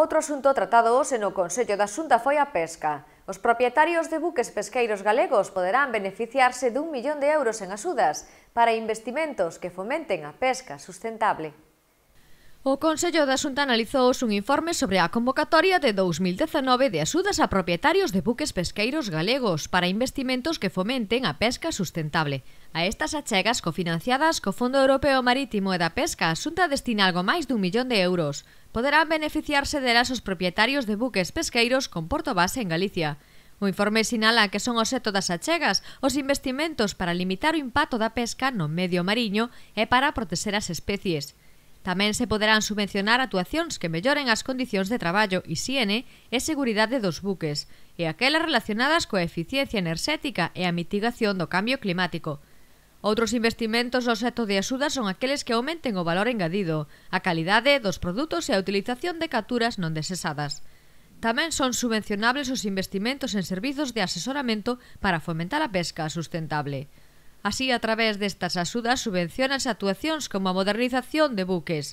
Outro asunto tratado hoxe no Consello da Xunta foi a pesca. Os propietarios de buques pesqueiros galegos poderán beneficiarse dun millón de euros en axudas para investimentos que fomenten a pesca sustentable. O Consello da Xunta analizou un informe sobre a convocatoria de 2019 de axudas a propietarios de buques pesqueiros galegos para investimentos que fomenten a pesca sustentable. A estas achegas cofinanciadas co Fondo Europeo Marítimo e da Pesca, a Xunta destina algo máis dun millón de euros. Poderán beneficiarse delas os propietarios de buques pesqueiros con porto base en Galicia. O informe sinala que son o seto das achegas os investimentos para limitar o impacto da pesca no medio mariño e para protexer as especies. Tamén se poderán subvencionar actuacións que melloren as condicións de traballo, hixiene e seguridade dos buques, e aquelas relacionadas coa eficiencia enerxética e a mitigación do cambio climático. Outros investimentos do seto de axuda son aqueles que aumenten o valor engadido, a calidade dos produtos e a utilización de capturas non desesadas. Tamén son subvencionables os investimentos en servizos de asesoramento para fomentar a pesca sustentable. Así, a través destas axudas subvencionanse actuacións como a modernización de buques,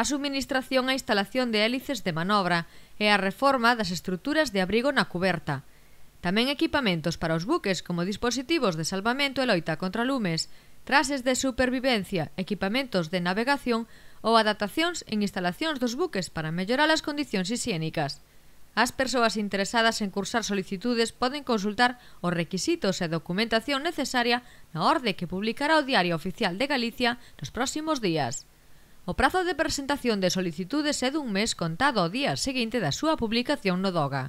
a suministración e instalación de hélices de manobra e a reforma das estruturas de abrigo na cuberta. Tamén equipamentos para os buques como dispositivos de salvamento e loita contra lumes, trases de supervivencia, equipamentos de navegación ou adaptacións en instalacións dos buques para mellorar as condicións higiénicas. As persoas interesadas en cursar solicitudes poden consultar os requisitos e documentación necesaria na orde que publicará o Diario Oficial de Galicia nos próximos días. O prazo de presentación de solicitudes é dun mes contado ao día seguinte da súa publicación no DOGA.